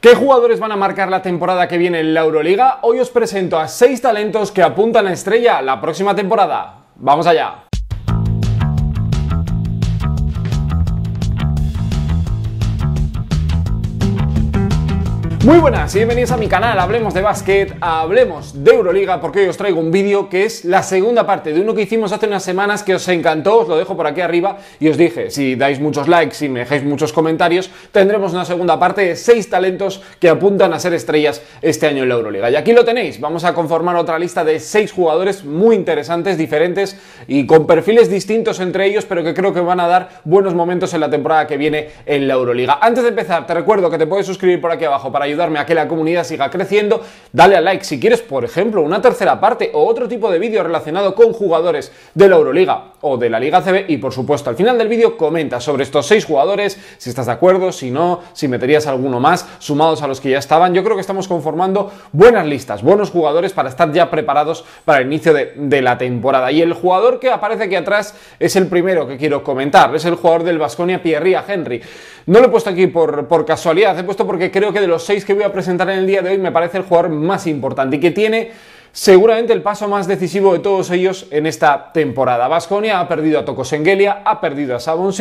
¿Qué jugadores van a marcar la temporada que viene en la Euroliga? Hoy os presento a 6 talentos que apuntan a estrella la próxima temporada. ¡Vamos allá! Muy buenas y bienvenidos a mi canal Hablemos de Básquet, hablemos de Euroliga porque hoy os traigo un vídeo que es la segunda parte de uno que hicimos hace unas semanas que os encantó, os lo dejo por aquí arriba y os dije, si dais muchos likes y me dejáis muchos comentarios, tendremos una segunda parte de seis talentos que apuntan a ser estrellas este año en la Euroliga. Y aquí lo tenéis, vamos a conformar otra lista de seis jugadores muy interesantes, diferentes y con perfiles distintos entre ellos, pero que creo que van a dar buenos momentos en la temporada que viene en la Euroliga. Antes de empezar, te recuerdo que te puedes suscribir por aquí abajo para ayudar darme a que la comunidad siga creciendo, dale a like. Si quieres, por ejemplo, una tercera parte o otro tipo de vídeo relacionado con jugadores de la Euroliga o de la Liga CB y, por supuesto, al final del vídeo comenta sobre estos seis jugadores, si estás de acuerdo, si no, si meterías alguno más, sumados a los que ya estaban. Yo creo que estamos conformando buenas listas, buenos jugadores para estar ya preparados para el inicio de, la temporada. Y el jugador que aparece aquí atrás es el primero que quiero comentar, es el jugador del Vasconia Pierría Henry. No lo he puesto aquí por, por casualidad, he puesto porque creo que de los seis que voy a presentar en el día de hoy me parece el jugador más importante y que tiene seguramente el paso más decisivo de todos ellos en esta temporada. Vasconia ha perdido a Tokosengelia, ha perdido a Savon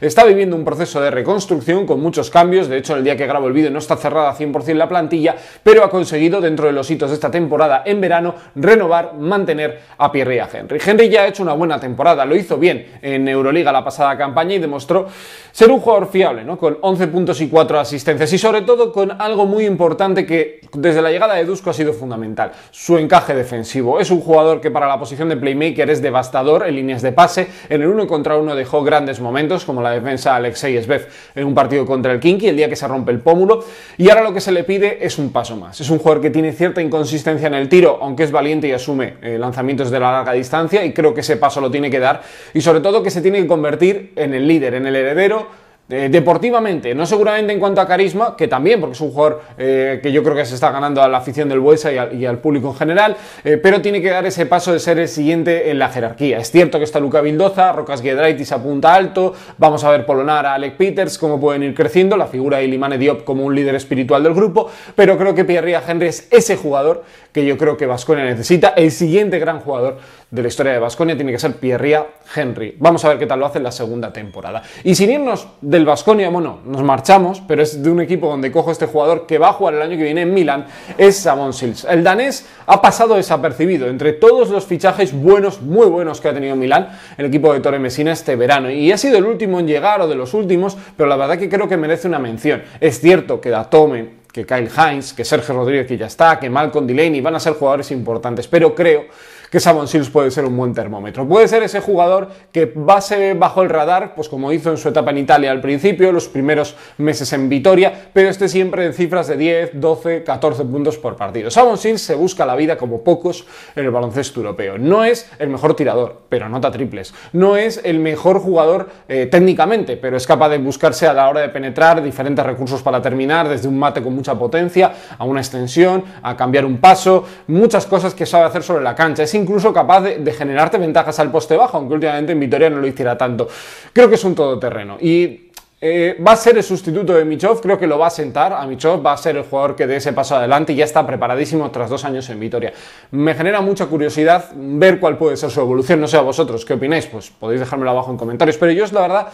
está viviendo un proceso de reconstrucción con muchos cambios, de hecho el día que grabo el vídeo no está cerrada 100% la plantilla, pero ha conseguido dentro de los hitos de esta temporada en verano renovar, mantener a Pierre y a Henry. Henry ya ha hecho una buena temporada, lo hizo bien en Euroliga la pasada campaña y demostró ser un jugador fiable, ¿no? Con 11 puntos y 4 asistencias y sobre todo con algo muy importante que desde la llegada de Dusko ha sido fundamental, su encaje defensivo. Es un jugador que para la posición de playmaker es devastador en líneas de pase. En el uno contra uno dejó grandes momentos, como la defensa Alexei Svev en un partido contra el Kinky, el día que se rompe el pómulo. Y ahora lo que se le pide es un paso más. Es un jugador que tiene cierta inconsistencia en el tiro, aunque es valiente y asume eh, lanzamientos de la larga distancia, y creo que ese paso lo tiene que dar. Y sobre todo que se tiene que convertir en el líder, en el heredero eh, deportivamente, no seguramente en cuanto a carisma, que también, porque es un jugador eh, que yo creo que se está ganando a la afición del Buesa y, al, público en general, eh, pero tiene que dar ese paso de ser el siguiente en la jerarquía. Es cierto que está Luca Mendoza, Rocas Giedraitis apunta alto, vamos a ver Polonar a Alec Peters, cómo pueden ir creciendo, la figura de Ilimane Diop como un líder espiritual del grupo, pero creo que Pierre Henry es ese jugador que yo creo que Vasconia necesita. El siguiente gran jugador de la historia de Vasconia tiene que ser Pierria Henry. Vamos a ver qué tal lo hace en la segunda temporada. Y sin irnos del Vasconia, bueno, nos marchamos, pero es de un equipo donde cojo este jugador que va a jugar el año que viene en Milán, es Samon Sils. El danés ha pasado desapercibido entre todos los fichajes buenos, muy buenos que ha tenido Milán, el equipo de Torre Messina este verano. Y ha sido el último en llegar o de los últimos, pero la verdad que creo que merece una mención. Es cierto que Datome que Kyle Hines, que Sergio Rodríguez, que ya está, que Malcolm Delaney, van a ser jugadores importantes. Pero creo que Savon Sills puede ser un buen termómetro. Puede ser ese jugador que base bajo el radar, pues como hizo en su etapa en Italia al principio, los primeros meses en Vitoria, pero esté siempre en cifras de 10, 12, 14 puntos por partido. Savon Sills se busca la vida como pocos en el baloncesto europeo. No es el mejor tirador, pero nota triples. No es el mejor jugador eh, técnicamente, pero es capaz de buscarse a la hora de penetrar diferentes recursos para terminar, desde un mate con mucha potencia a una extensión, a cambiar un paso, muchas cosas que sabe hacer sobre la cancha incluso capaz de, generarte ventajas al poste bajo, aunque últimamente en Vitoria no lo hiciera tanto. Creo que es un todoterreno. Y eh, va a ser el sustituto de Michov, creo que lo va a sentar a Michov, va a ser el jugador que dé ese paso adelante y ya está preparadísimo tras dos años en Vitoria. Me genera mucha curiosidad ver cuál puede ser su evolución, no sé a vosotros, ¿qué opináis? Pues podéis dejármelo abajo en comentarios, pero yo es la verdad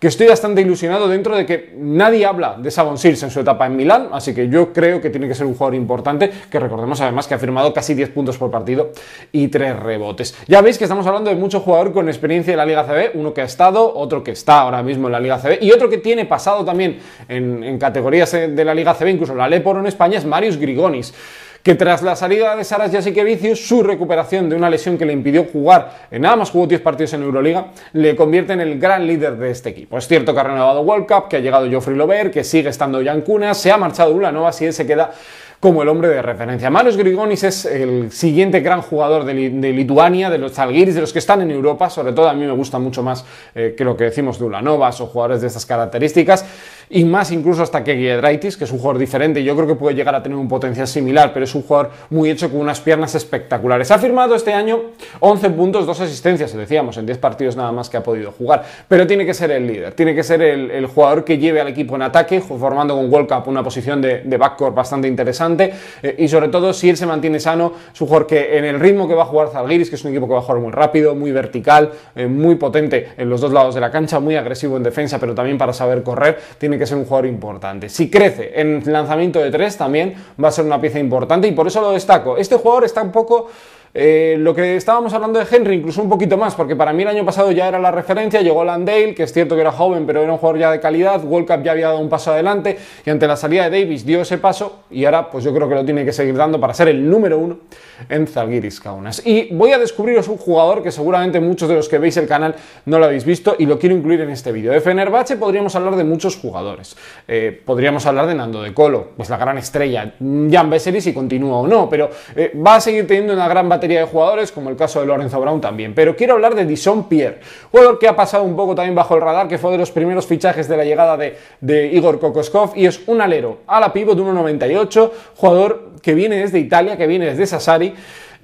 que estoy bastante ilusionado dentro de que nadie habla de Savon Sears en su etapa en Milán, así que yo creo que tiene que ser un jugador importante, que recordemos además que ha firmado casi 10 puntos por partido y 3 rebotes. Ya veis que estamos hablando de mucho jugador con experiencia de la Liga CB, uno que ha estado, otro que está ahora mismo en la Liga CB y otro que tiene pasado también en, categorías de la Liga CB, incluso la Leporo en España, es Marius Grigonis que tras la salida de Saras Vicius, su recuperación de una lesión que le impidió jugar, en nada más jugó 10 partidos en Euroliga, le convierte en el gran líder de este equipo. Es cierto que ha renovado World Cup, que ha llegado Geoffrey Lover, que sigue estando Jan se ha marchado Ulanova, y él se queda como el hombre de referencia. Manos Grigonis es el siguiente gran jugador de, Lituania, de los alguiris de los que están en Europa, sobre todo a mí me gusta mucho más eh, que lo que decimos de Ulanovas o jugadores de esas características y más incluso hasta que Giedraitis, que es un jugador diferente, yo creo que puede llegar a tener un potencial similar, pero es un jugador muy hecho con unas piernas espectaculares. Ha firmado este año 11 puntos, 2 asistencias, decíamos, en 10 partidos nada más que ha podido jugar, pero tiene que ser el líder, tiene que ser el, jugador que lleve al equipo en ataque, formando con World Cup una posición de, backcourt bastante interesante, eh, y sobre todo si él se mantiene sano, es un jugador que en el ritmo que va a jugar Zalgiris, que es un equipo que va a jugar muy rápido, muy vertical, eh, muy potente en los dos lados de la cancha, muy agresivo en defensa, pero también para saber correr, tiene que es un jugador importante. Si crece en lanzamiento de tres, también va a ser una pieza importante y por eso lo destaco. Este jugador está un poco eh, lo que estábamos hablando de Henry, incluso un poquito más, porque para mí el año pasado ya era la referencia, llegó Landale, que es cierto que era joven, pero era un jugador ya de calidad, World Cup ya había dado un paso adelante, y ante la salida de Davis dio ese paso, y ahora pues yo creo que lo tiene que seguir dando para ser el número uno en Zalgiris Kaunas. Y voy a descubriros un jugador que seguramente muchos de los que veis el canal no lo habéis visto, y lo quiero incluir en este vídeo. De Fenerbahce podríamos hablar de muchos jugadores, eh, podríamos hablar de Nando de Colo, pues la gran estrella, Jan Veselis si continúa o no, pero eh, va a seguir teniendo una gran batalla de jugadores, como el caso de Lorenzo Brown también. Pero quiero hablar de Dison Pierre, jugador que ha pasado un poco también bajo el radar, que fue de los primeros fichajes de la llegada de, Igor Kokoskov, y es un alero a la pivot de 1,98, jugador que viene desde Italia, que viene desde Sassari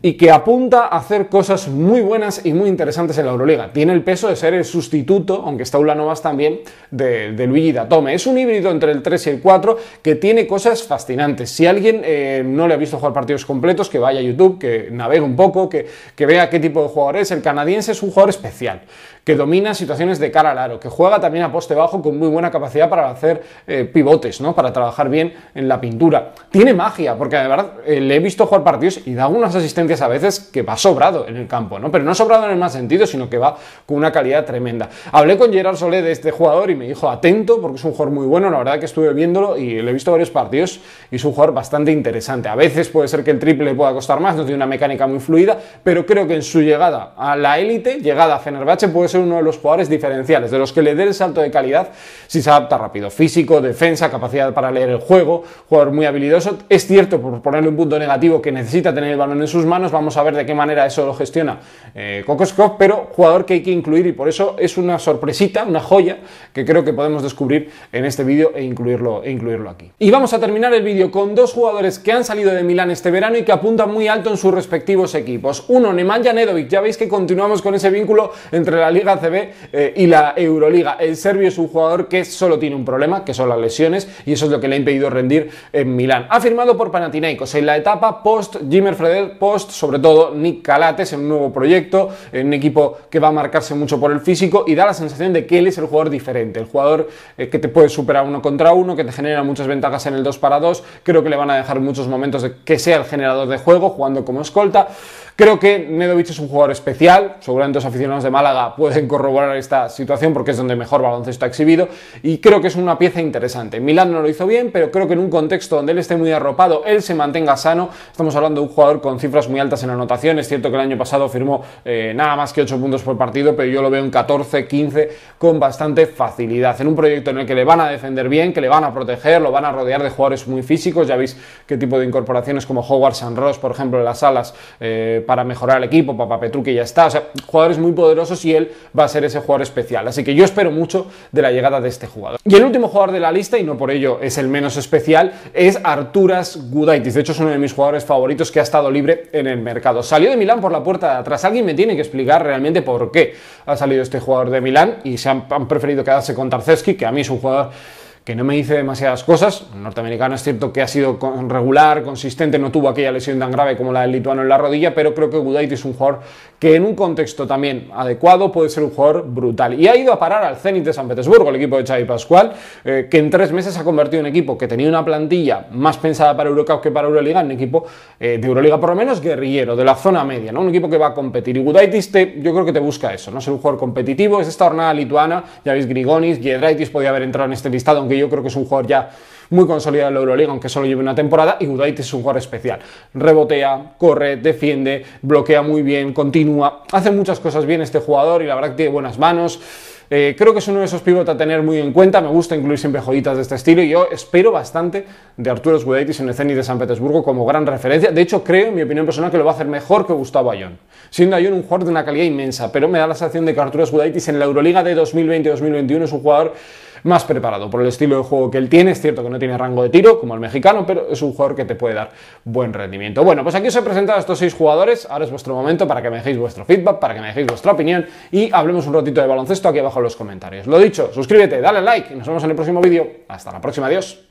y que apunta a hacer cosas muy buenas y muy interesantes en la Euroliga. Tiene el peso de ser el sustituto, aunque está Ulanovas también, de, de Luigi Datome. Es un híbrido entre el 3 y el 4 que tiene cosas fascinantes. Si alguien eh, no le ha visto jugar partidos completos, que vaya a YouTube, que navegue un poco, que, que vea qué tipo de jugador es. El canadiense es un jugador especial que domina situaciones de cara al aro, que juega también a poste bajo con muy buena capacidad para hacer eh, pivotes, ¿no? Para trabajar bien en la pintura. Tiene magia, porque de verdad eh, le he visto jugar partidos y da unas asistencias a veces que va sobrado en el campo, ¿no? Pero no sobrado en el más sentido, sino que va con una calidad tremenda. Hablé con Gerard Solé de este jugador y me dijo atento, porque es un jugador muy bueno, la verdad que estuve viéndolo y le he visto varios partidos y es un jugador bastante interesante. A veces puede ser que el triple le pueda costar más, no tiene una mecánica muy fluida, pero creo que en su llegada a la élite, llegada a Fenerbahce, puede ser uno de los jugadores diferenciales, de los que le dé el salto de calidad si se adapta rápido. Físico, defensa, capacidad para leer el juego, jugador muy habilidoso. Es cierto, por ponerle un punto negativo, que necesita tener el balón en sus manos, vamos a ver de qué manera eso lo gestiona eh, Kokoskov, pero jugador que hay que incluir y por eso es una sorpresita, una joya que creo que podemos descubrir en este vídeo e incluirlo, e incluirlo aquí. Y vamos a terminar el vídeo con dos jugadores que han salido de Milán este verano y que apuntan muy alto en sus respectivos equipos. Uno, Nemanja Nedovic, ya veis que continuamos con ese vínculo entre la Liga CB eh, y la Euroliga. El serbio es un jugador que solo tiene un problema, que son las lesiones, y eso es lo que le ha impedido rendir en Milán. Ha firmado por Panathinaikos en la etapa post-Jimmer Fredel, post sobre todo Nick Calates en un nuevo proyecto, en un equipo que va a marcarse mucho por el físico y da la sensación de que él es el jugador diferente, el jugador eh, que te puede superar uno contra uno, que te genera muchas ventajas en el 2 para 2, creo que le van a dejar muchos momentos de que sea el generador de juego jugando como escolta. Creo que Nedovic es un jugador especial, seguramente los aficionados de Málaga pueden corroborar esta situación porque es donde mejor baloncesto ha exhibido y creo que es una pieza interesante. Milán no lo hizo bien, pero creo que en un contexto donde él esté muy arropado, él se mantenga sano, estamos hablando de un jugador con cifras muy altas en anotación, es cierto que el año pasado firmó eh, nada más que 8 puntos por partido, pero yo lo veo en 14, 15 con bastante facilidad, en un proyecto en el que le van a defender bien, que le van a proteger, lo van a rodear de jugadores muy físicos, ya veis qué tipo de incorporaciones como Howard and Ross, por ejemplo, en las alas eh, para mejorar el equipo, Papá que ya está, o sea, jugadores muy poderosos y él va a ser ese jugador especial. Así que yo espero mucho de la llegada de este jugador. Y el último jugador de la lista, y no por ello es el menos especial, es Arturas Gudaitis. De hecho, es uno de mis jugadores favoritos que ha estado libre en el mercado. Salió de Milán por la puerta de atrás. Alguien me tiene que explicar realmente por qué ha salido este jugador de Milán y se han, han preferido quedarse con Tarceski, que a mí es un jugador que no me dice demasiadas cosas. El norteamericano es cierto que ha sido regular, consistente, no tuvo aquella lesión tan grave como la del lituano en la rodilla, pero creo que gudaitis es un jugador que en un contexto también adecuado puede ser un jugador brutal. Y ha ido a parar al Zenit de San Petersburgo, el equipo de Xavi Pascual, eh, que en tres meses ha convertido en equipo que tenía una plantilla más pensada para Eurocup que para Euroliga, un equipo eh, de Euroliga por lo menos guerrillero, de la zona media, ¿no? un equipo que va a competir. Y Gudaitis te, yo creo que te busca eso, no ser un jugador competitivo. Es esta jornada lituana, ya veis Grigonis, Giedraitis podía haber entrado en este listado, aunque yo creo que es un jugador ya muy consolidado en la Euroliga, aunque solo lleve una temporada, y Gudaitis es un jugador especial. Rebotea, corre, defiende, bloquea muy bien, continúa, hace muchas cosas bien este jugador y la verdad que tiene buenas manos. Eh, creo que es uno de esos pivotes a tener muy en cuenta. Me gusta incluir siempre joyitas de este estilo y yo espero bastante de Arturo Gudaitis en el Zenit de San Petersburgo como gran referencia. De hecho, creo, en mi opinión personal, que lo va a hacer mejor que Gustavo Ayón. Siendo Ayón un jugador de una calidad inmensa, pero me da la sensación de que Arturo Gudaitis en la Euroliga de 2020-2021 es un jugador más preparado por el estilo de juego que él tiene. Es cierto que no tiene rango de tiro como el mexicano, pero es un jugador que te puede dar buen rendimiento. Bueno, pues aquí os he presentado a estos seis jugadores. Ahora es vuestro momento para que me dejéis vuestro feedback, para que me dejéis vuestra opinión y hablemos un ratito de baloncesto aquí abajo en los comentarios. Lo dicho, suscríbete, dale like y nos vemos en el próximo vídeo. Hasta la próxima, adiós.